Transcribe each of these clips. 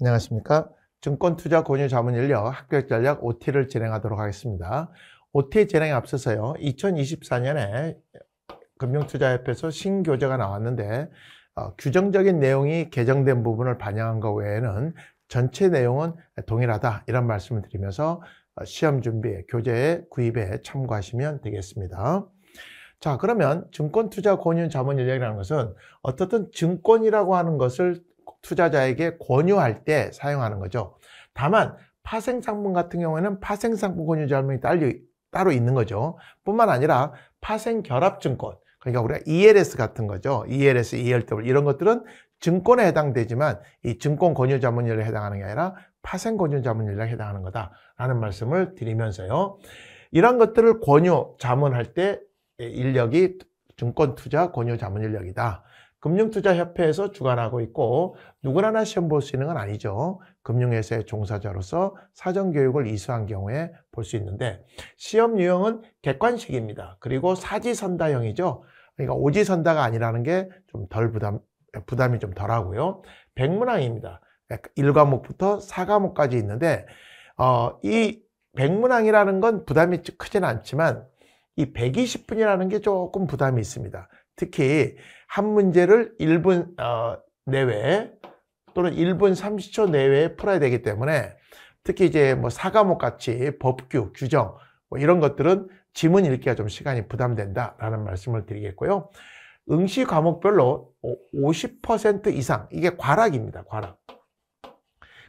안녕하십니까. 증권투자 권유 자문인력 합격 전략 OT를 진행하도록 하겠습니다. OT 진행에 앞서서요. 2024년에 금융투자협회에서 신교재가 나왔는데 어, 규정적인 내용이 개정된 부분을 반영한 것 외에는 전체 내용은 동일하다 이런 말씀을 드리면서 어, 시험 준비, 교재 구입에 참고하시면 되겠습니다. 자 그러면 증권투자 권유 자문 인력이라는 것은 어떻든 증권이라고 하는 것을 투자자에게 권유할 때 사용하는 거죠. 다만 파생상품 같은 경우에는 파생상품 권유자명이 따로 있는 거죠. 뿐만 아니라 파생결합증권, 그러니까 우리가 ELS 같은 거죠. ELS, ELW 이런 것들은 증권에 해당되지만 이 증권 권유자문율에 해당하는 게 아니라 파생 권유자문율에 해당하는 거다라는 말씀을 드리면서요. 이런 것들을 권유, 자문할 때 인력이 증권 투자 권유 자문 인력이다. 금융투자협회에서 주관하고 있고 누구나 시험 볼 수 있는 건 아니죠. 금융회사의 종사자로서 사전교육을 이수한 경우에 볼 수 있는데 시험 유형은 객관식입니다. 그리고 사지선다형이죠. 그러니까 오지선다가 아니라는 게 좀 덜 부담, 부담이 좀 덜하고요. 백문항입니다. 1과목부터 그러니까 4과목까지 있는데 어, 이 백문항이라는 건 부담이 크진 않지만 이 120분이라는 게 조금 부담이 있습니다. 특히 한 문제를 1분 어, 내외 또는 1분 30초 내외에 풀어야 되기 때문에 특히 이제 뭐 사과목 같이 법규, 규정 뭐 이런 것들은 지문 읽기가 좀 시간이 부담된다라는 말씀을 드리겠고요. 응시 과목별로 50% 이상 이게 과락입니다. 과락.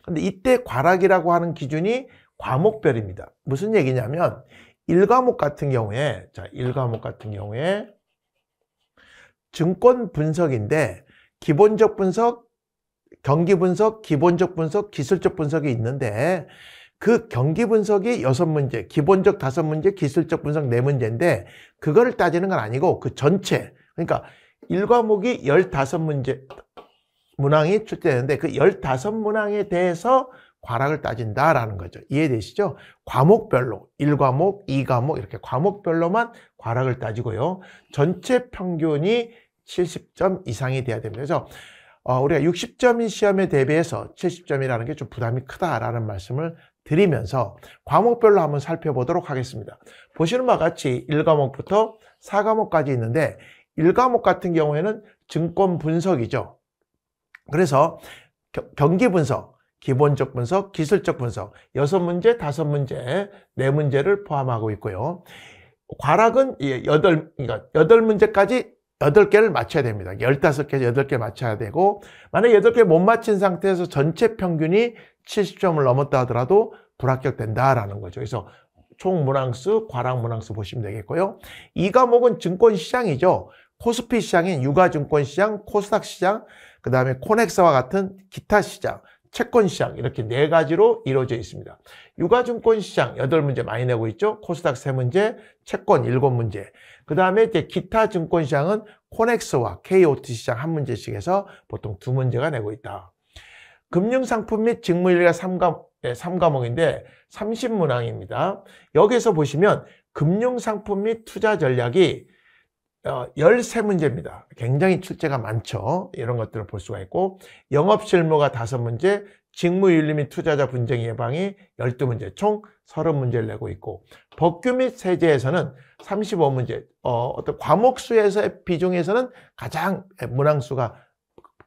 근데 이때 과락이라고 하는 기준이 과목별입니다. 무슨 얘기냐면 1과목 같은 경우에 자, 1과목 같은 경우에 증권 분석인데 기본적 분석, 경기 분석, 기본적 분석, 기술적 분석이 있는데 그 경기 분석이 여섯 문제, 기본적 다섯 문제, 기술적 분석 네 문제인데 그거를 따지는 건 아니고 그 전체 그러니까 일과목이 열다섯 문제 문항이 출제되는데 그 열다섯 문항에 대해서 과락을 따진다라는 거죠. 이해되시죠? 과목별로 일과목이과목 이렇게 과목별로만 과락을 따지고요. 전체 평균이 70점 이상이 돼야 됩니다. 그래서 어, 우리가 60점인 시험에 대비해서 70점이라는 게 좀 부담이 크다라는 말씀을 드리면서 과목별로 한번 살펴보도록 하겠습니다. 보시는 바와 같이 1과목부터 4과목까지 있는데 1과목 같은 경우에는 증권 분석이죠. 그래서 경기 분석, 기본적 분석, 기술적 분석, 6문제, 5문제, 4문제를 포함하고 있고요. 과락은 8, 그러니까 8문제까지 여덟 개를 맞춰야 됩니다. 15개, 그러니까 여덟 개 맞춰야 되고 만약 여덟 개 못 맞힌 상태에서 전체 평균이 70점을 넘었다 하더라도 불합격된다라는 거죠. 그래서 총 문항수, 과락 문항수 보시면 되겠고요. 이 과목은 증권 시장이죠. 코스피 시장인 유가증권 시장, 코스닥 시장, 그 다음에 코넥스와 같은 기타 시장, 채권 시장 이렇게 네 가지로 이루어져 있습니다. 유가증권 시장 여덟 문제 많이 내고 있죠. 코스닥 세문제 채권 일곱 문제그 다음에 이제 기타 증권 시장은 코넥스와 KOT 시장 한 문제씩 해서 보통 두 문제가 내고 있다. 금융상품 및 직무일가 3과, 네, 3과목인데 30문항입니다. 여기서 보시면 금융상품 및 투자 전략이 13문제입니다. 어, 굉장히 출제가 많죠. 이런 것들을 볼 수가 있고 영업 실무가 5문제, 직무윤리 및 투자자 분쟁 예방이 12문제, 총 30문제를 내고 있고 법규 및 세제에서는 35문제, 어, 어떤 과목수에서의 비중에서는 가장 문항수가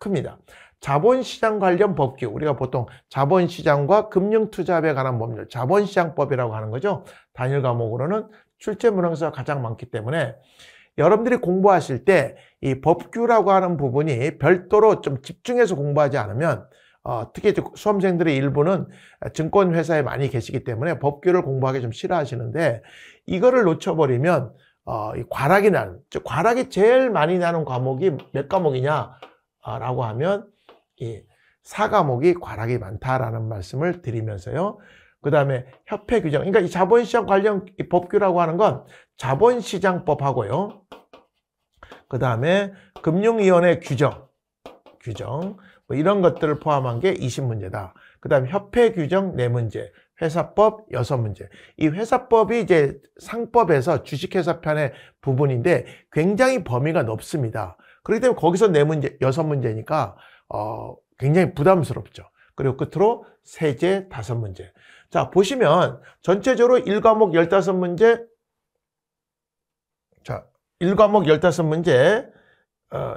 큽니다. 자본시장 관련 법규, 우리가 보통 자본시장과 금융투자업에 관한 법률, 자본시장법이라고 하는 거죠. 단일 과목으로는 출제 문항수가 가장 많기 때문에 여러분들이 공부하실 때 이 법규라고 하는 부분이 별도로 좀 집중해서 공부하지 않으면 어, 특히 수험생들의 일부는 증권회사에 많이 계시기 때문에 법규를 공부하기 좀 싫어하시는데 이거를 놓쳐버리면 어, 이 과락이 나는, 즉 과락이 제일 많이 나는 과목이 몇 과목이냐라고 어, 하면 이 사과목이 과락이 많다라는 말씀을 드리면서요. 그 다음에 협회 규정, 그러니까 이 자본시장 관련 이 법규라고 하는 건 자본시장법하고요. 그 다음에 금융위원회 규정, 규정 뭐 이런 것들을 포함한 게 20문제다. 그 다음 에 협회 규정 4문제, 회사법 6문제. 이 회사법이 이제 상법에서 주식회사 편의 부분인데 굉장히 범위가 높습니다 그렇기 때문에 거기서 4문제, 6문제니까 어, 굉장히 부담스럽죠. 그리고 끝으로 세제 5문제. 자, 보시면 전체적으로 1과목 15문제, 자, 1과목 15문제, 어,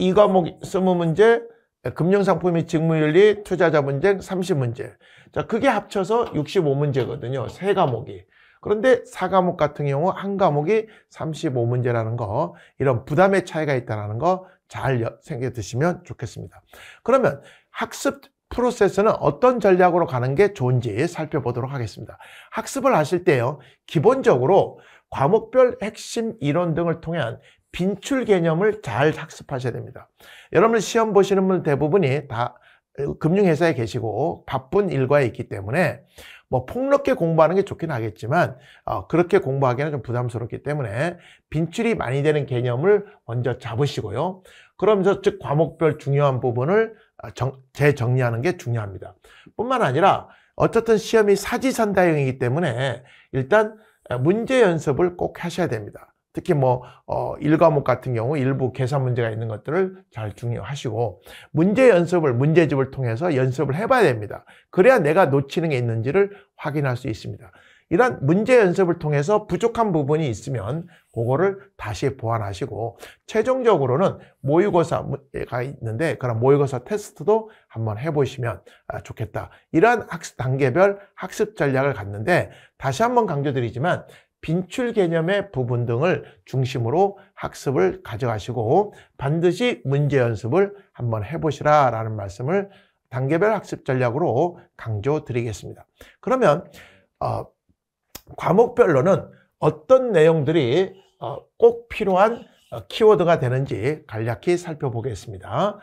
2과목 20문제, 금융상품 의 직무윤리, 투자자 문제, 30문제. 자, 그게 합쳐서 65문제거든요. 세 과목이. 그런데 4과목 같은 경우 한 과목이 35문제라는 거 이런 부담의 차이가 있다는 거 잘 생겨 드시면 좋겠습니다. 그러면 학습 프로세스는 어떤 전략으로 가는 게 좋은지 살펴보도록 하겠습니다. 학습을 하실 때요. 기본적으로 과목별 핵심 이론 등을 통한 빈출 개념을 잘 학습하셔야 됩니다. 여러분 시험 보시는 분 대부분이 다 어, 금융회사에 계시고 바쁜 일과에 있기 때문에 뭐 폭넓게 공부하는 게 좋긴 하겠지만 어, 그렇게 공부하기에는 좀 부담스럽기 때문에 빈출이 많이 되는 개념을 먼저 잡으시고요. 그러면서 즉 과목별 중요한 부분을 어, 정, 재정리하는 게 중요합니다. 뿐만 아니라 어쨌든 시험이 사지선다형이기 때문에 일단 아, 문제 연습을 꼭 하셔야 됩니다. 특히 뭐 어, 일과목 같은 경우 일부 계산 문제가 있는 것들을 잘 중요하시고 문제 연습을 문제집을 통해서 연습을 해봐야 됩니다. 그래야 내가 놓치는 게 있는지를 확인할 수 있습니다. 이런 문제 연습을 통해서 부족한 부분이 있으면 그거를 다시 보완하시고 최종적으로는 모의고사가 있는데 그런 모의고사 테스트도 한번 해보시면 아, 좋겠다. 이러한 학습 단계별 학습 전략을 갖는데 다시 한번 강조드리지만 빈출 개념의 부분 등을 중심으로 학습을 가져가시고 반드시 문제 연습을 한번 해보시라 라는 말씀을 단계별 학습 전략으로 강조드리겠습니다. 그러면 어, 과목별로는 어떤 내용들이 어, 꼭 필요한 어, 키워드가 되는지 간략히 살펴보겠습니다.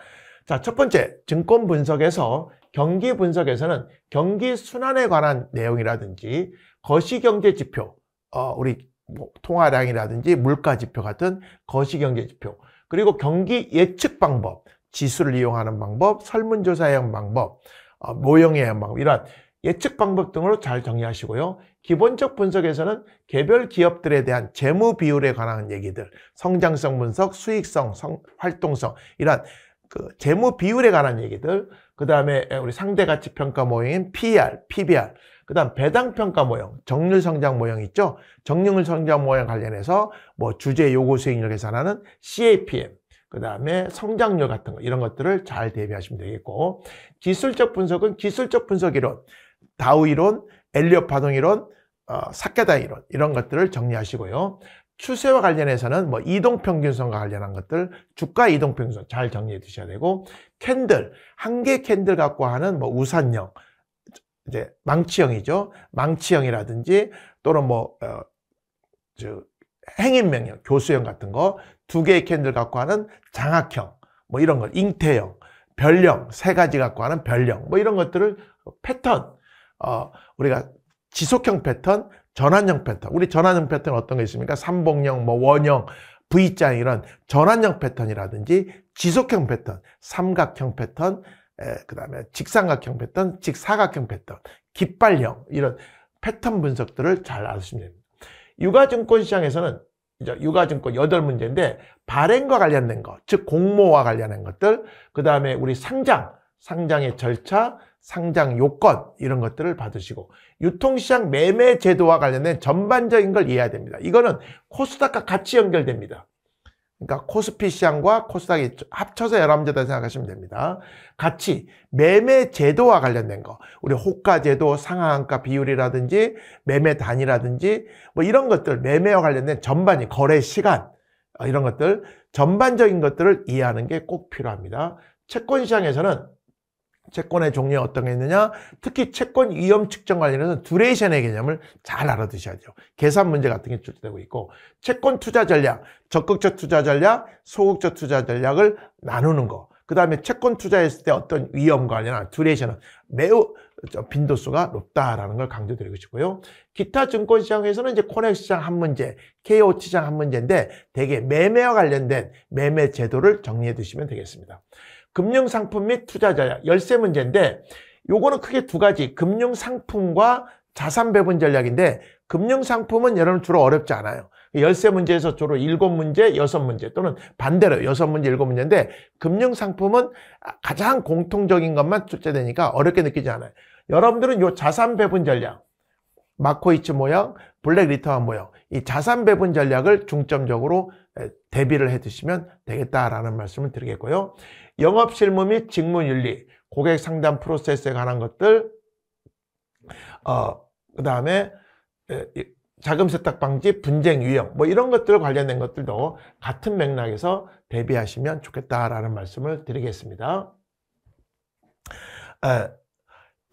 자, 첫 번째, 증권 분석에서 경기 분석에서는 경기 순환에 관한 내용이라든지 거시경제 지표, 어, 우리 뭐 통화량이라든지 물가 지표 같은 거시경제 지표, 그리고 경기 예측 방법, 지수를 이용하는 방법, 설문조사형 방법, 어, 모형의 방법, 이런 예측 방법 등으로 잘 정리하시고요. 기본적 분석에서는 개별 기업들에 대한 재무 비율에 관한 얘기들, 성장성 분석, 수익성, 성, 활동성 이런 그 재무 비율에 관한 얘기들, 그 다음에 우리 상대 가치 평가 모형인 p r PBR, 그 다음 배당 평가 모형, 정률 성장 모형 있죠? 정률 성장 모형 관련해서 뭐 주제 요구 수익률 계산하는 CAPM, 그 다음에 성장률 같은 거 이런 것들을 잘 대비하시면 되겠고 기술적 분석은 기술적 분석 이론, 다우 이론, 엘리엇 파동 이론, 어, 사케다 이론 이런 것들을 정리하시고요. 추세와 관련해서는 뭐 이동평균선과 관련한 것들, 주가 이동평균선 잘 정리해 두셔야 되고 캔들, 한 개 캔들 갖고 하는 뭐 우산형, 이제 망치형이죠. 망치형이라든지 또는 뭐 어, 저, 행인명령, 교수형 같은 거, 두 개의 캔들 갖고 하는 장학형, 뭐 이런 것, 잉태형, 별형세 가지 갖고 하는 별형뭐 이런 것들을 패턴, 어, 우리가 지속형 패턴, 전환형 패턴. 우리 전환형 패턴 어떤 게 있습니까? 삼복형, 뭐 원형, V자 이런 전환형 패턴이라든지 지속형 패턴, 삼각형 패턴, 그 다음에 직삼각형 패턴, 직사각형 패턴, 깃발형 이런 패턴 분석들을 잘 아시면 됩니다. 육아증권 시장에서는 이제 유가증권 여덟 문제인데 발행과 관련된 것, 즉 공모와 관련된 것들, 그 다음에 우리 상장, 상장의 절차, 상장 요건 이런 것들을 받으시고 유통시장 매매 제도와 관련된 전반적인 걸 이해해야 됩니다. 이거는 코스닥과 같이 연결됩니다. 그러니까 코스피 시장과 코스닥이 합쳐서 열람제다 생각하시면 됩니다. 같이 매매 제도와 관련된 거 우리 호가 제도, 상한가 비율이라든지 매매 단위라든지뭐 이런 것들 매매와 관련된 전반이 거래 시간 어, 이런 것들 전반적인 것들을 이해하는 게 꼭 필요합니다. 채권 시장에서는 채권의 종류가 어떤 게 있느냐 특히 채권 위험 측정 관련해서 듀레이션의 개념을 잘 알아두셔야 돼요 계산 문제 같은 게 출제되고 있고 채권 투자 전략 적극적 투자 전략 소극적 투자 전략을 나누는 거그 다음에 채권 투자했을 때 어떤 위험 관련한 아, 듀레이션은 매우 빈도수가 높다라는 걸 강조드리고 싶고요. 기타 증권시장에서는 이제 코넥 시장 한 문제, KOT 시장 한 문제인데 대개 매매와 관련된 매매 제도를 정리해 두시면 되겠습니다. 금융상품 및 투자자야 열쇠 문제인데 요거는 크게 두 가지 금융상품과 자산배분 전략인데 금융상품은 여러분 주로 어렵지 않아요. 열쇠 문제에서 주로 일곱 문제, 여섯 문제 또는 반대로 여섯 문제, 일곱 문제인데 금융상품은 가장 공통적인 것만 출제되니까 어렵게 느끼지 않아요. 여러분들은 요 자산배분 전략, 마코이츠 모형 블랙 리터와 모형이 자산배분 전략을 중점적으로 대비를 해 두시면 되겠다라는 말씀을 드리겠고요. 영업 실무 및 직무 윤리, 고객 상담 프로세스에 관한 것들, 어, 그 다음에 자금 세탁 방지, 분쟁 유형 뭐 이런 것들 관련된 것들도 같은 맥락에서 대비하시면 좋겠다라는 말씀을 드리겠습니다. 에,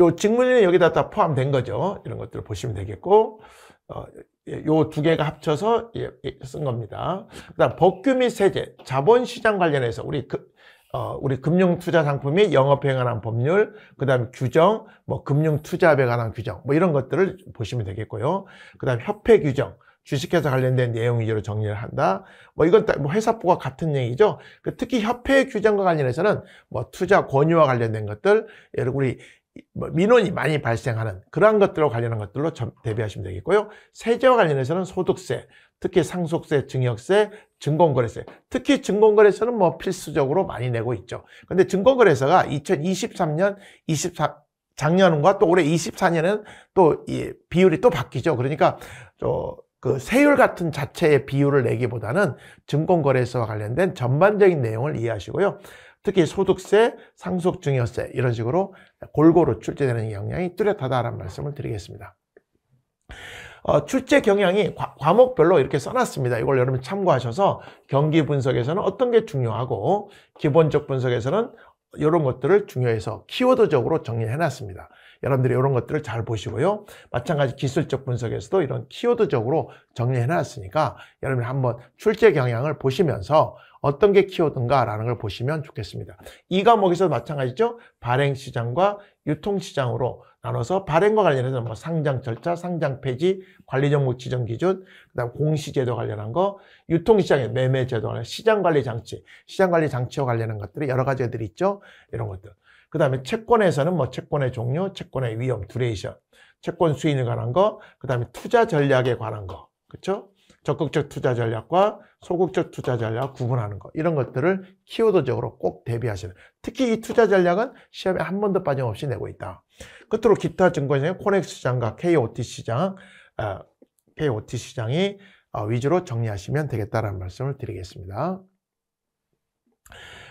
요 직무는 여기다 다 포함된 거죠. 이런 것들을 보시면 되겠고 어, 예, 요두 개가 합쳐서 예, 예, 쓴 겁니다. 그다음 법규 및 세제, 자본시장 관련해서 우리 그, 어, 우리 금융투자 상품이 영업에 관한 법률, 그 다음에 규정, 뭐 금융투자에 관한 규정, 뭐 이런 것들을 보시면 되겠고요. 그 다음 협회 규정, 주식회사 관련된 내용 위주로 정리를 한다. 뭐 이건 뭐회사부와 같은 얘기죠. 그 특히 협회 규정과 관련해서는 뭐 투자 권유와 관련된 것들, 여러 우리 뭐 민원이 많이 발생하는 그러한 것들과 관련한 것들로 대비하시면 되겠고요. 세제와 관련해서는 소득세, 특히 상속세, 증여세, 증권거래세. 특히 증권거래세는 뭐 필수적으로 많이 내고 있죠. 근데 증권거래세가 2023년, 24, 작년과 또 올해 24년은 또 이 비율이 또 바뀌죠. 그러니까 저 그 세율 같은 자체의 비율을 내기보다는 증권거래세와 관련된 전반적인 내용을 이해하시고요. 특히 소득세, 상속증여세 이런 식으로 골고루 출제되는 영향이 뚜렷하다라는 말씀을 드리겠습니다. 어, 출제 경향이 과, 목별로 이렇게 써놨습니다. 이걸 여러분 참고하셔서 경기 분석에서는 어떤 게 중요하고 기본적 분석에서는 이런 것들을 중요해서 키워드적으로 정리해놨습니다. 여러분들이 이런 것들을 잘 보시고요. 마찬가지 기술적 분석에서도 이런 키워드적으로 정리해놨으니까 여러분이 한번 출제 경향을 보시면서 어떤 게 키워든가라는 걸 보시면 좋겠습니다. 이 과목에서 마찬가지죠. 발행시장과 유통시장으로 나눠서 발행과 관련해서 뭐 상장 절차, 상장 폐지, 관리 정보 지정 기준, 그다음 공시제도 관련한 거, 유통시장의 매매 제도, 시장 관리 장치, 시장 관리 장치와 관련한 것들이 여러 가지들이 있죠. 이런 것들. 그 다음에 채권에서는 뭐 채권의 종류, 채권의 위험, 두레이션, 채권 수익에 관한 거, 그 다음에 투자 전략에 관한 거, 그렇죠? 적극적 투자 전략과 소극적 투자 전략 구분하는 것 이런 것들을 키워드적으로 꼭 대비하시는 특히 이 투자 전략은 시험에 한 번도 빠짐없이 내고 있다 끝으로 기타 증권시장 코넥스 시장과 KOT 시장 KOT 아, 시장이 어, 위주로 정리하시면 되겠다라는 말씀을 드리겠습니다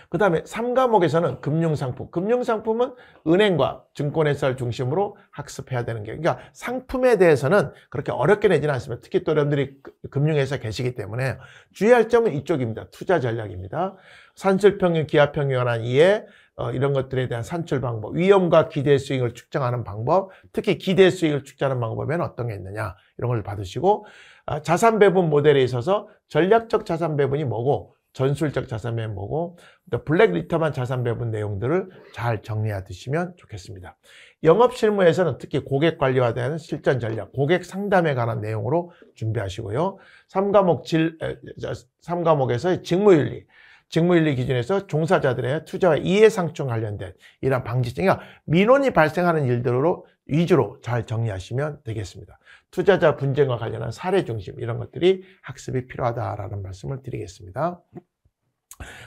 그 다음에 삼과목에서는 금융상품. 금융상품은 은행과 증권회사를 중심으로 학습해야 되는 게 그러니까 상품에 대해서는 그렇게 어렵게 내지는 않습니다. 특히 또 여러분들이 그 금융회사 계시기 때문에 주의할 점은 이쪽입니다. 투자 전략입니다. 산출평균 기하평균 연한 이에 어, 이런 것들에 대한 산출 방법, 위험과 기대 수익을 측정하는 방법, 특히 기대 수익을 측정하는 방법에는 어떤 게 있느냐 이런 걸 받으시고 아, 자산 배분 모델에 있어서 전략적 자산 배분이 뭐고 전술적 자산 배분고 그러니까 블랙 리터만 자산 배분 내용들을 잘 정리하시면 해 좋겠습니다. 영업 실무에서는 특히 고객 관리와 대한 실전 전략, 고객 상담에 관한 내용으로 준비하시고요. 3과목 질 3과목에서의 직무윤리 직무윤리 기준에서 종사자들의 투자와 이해상충 관련된 이러한 방지적, 이러 그러니까 민원이 발생하는 일들로 위주로 잘 정리하시면 되겠습니다. 투자자 분쟁과 관련한 사례 중심 이런 것들이 학습이 필요하다라는 말씀을 드리겠습니다.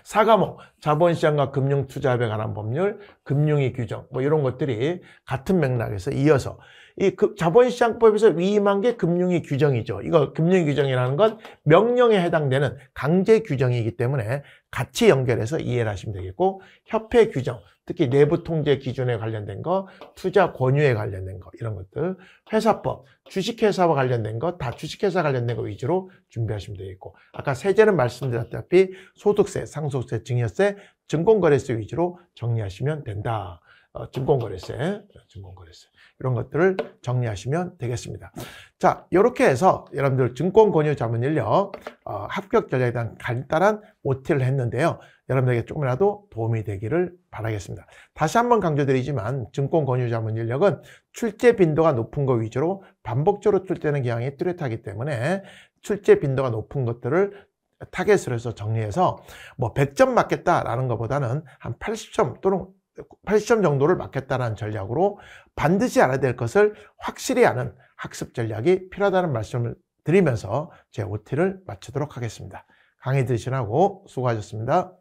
사과목 자본시장과 금융투자협에 관한 법률, 금융위 규정 뭐 이런 것들이 같은 맥락에서 이어서 이 자본시장법에서 위임한 게금융의 규정이죠. 이거 금융위 규정이라는 건 명령에 해당되는 강제 규정이기 때문에 같이 연결해서 이해를 하시면 되겠고 협회 규정, 특히 내부 통제 기준에 관련된 거, 투자 권유에 관련된 거 이런 것들, 회사법, 주식회사와 관련된 거다 주식회사 관련된 거 위주로 준비하시면 되겠고 아까 세제는 말씀드렸다시피 소득세, 상속세, 증여세, 증권거래세 위주로 정리하시면 된다. 어, 증권거래세, 증권거래세 이런 것들을 정리하시면 되겠습니다. 자, 이렇게 해서 여러분들 증권권유 자문인력 어, 합격 전략에 대한 간단한 오티를 했는데요. 여러분들에게 조금이라도 도움이 되기를 바라겠습니다. 다시 한번 강조드리지만 증권권유 자문인력은 출제 빈도가 높은 거 위주로 반복적으로 출제하는 경향이 뚜렷하기 때문에 출제 빈도가 높은 것들을 타겟으로 해서 정리해서 뭐 100점 맞겠다라는 것보다는 한 80점 또는 80점 정도를 맞겠다는 전략으로 반드시 알아야 될 것을 확실히 아는 학습 전략이 필요하다는 말씀을 드리면서 제 OT를 마치도록 하겠습니다. 강의 들으시라고 수고하셨습니다.